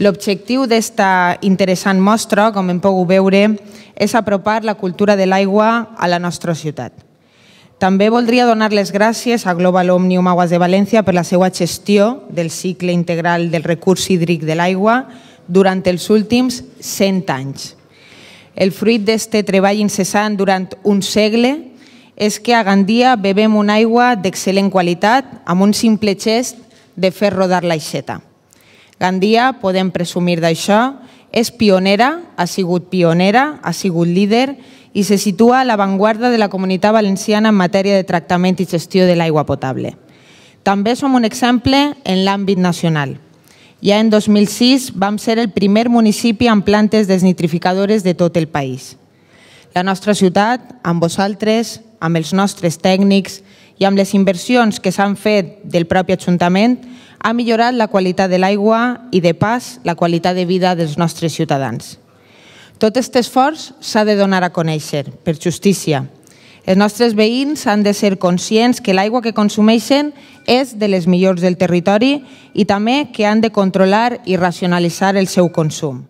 L'objectiu d'esta interessant mostra, com hem pogut veure, és apropar la cultura de l'aigua a la nostra ciutat. També voldria donar les gràcies a Global Omnium Aguas de València per la seva gestió del cicle integral del recurs hídric de l'aigua durant els últims 100 anys. El fruit d'aquest treball incessant durant un segle és que a Gandia bebem una aigua d'excel·lent qualitat amb un simple gest de fer rodar l'aixeta. Gandia, podem presumir d'això, és pionera, ha sigut pionera, ha sigut líder i se situa a l'avantguarda de la comunitat valenciana en matèria de tractament i gestió de l'aigua potable. També som un exemple en l'àmbit nacional. Ja en 2006 vam ser el primer municipi amb plantes desnitrificadores de tot el país. La nostra ciutat, amb vosaltres, amb els nostres tècnics, i amb les inversions que s'han fet del propi Ajuntament ha millorat la qualitat de l'aigua i, de pas, la qualitat de vida dels nostres ciutadans. Tot aquest esforç s'ha de donar a conèixer, per justícia. Els nostres veïns han de ser conscients que l'aigua que consumeixen és de les millors del territori i també que han de controlar i racionalitzar el seu consum.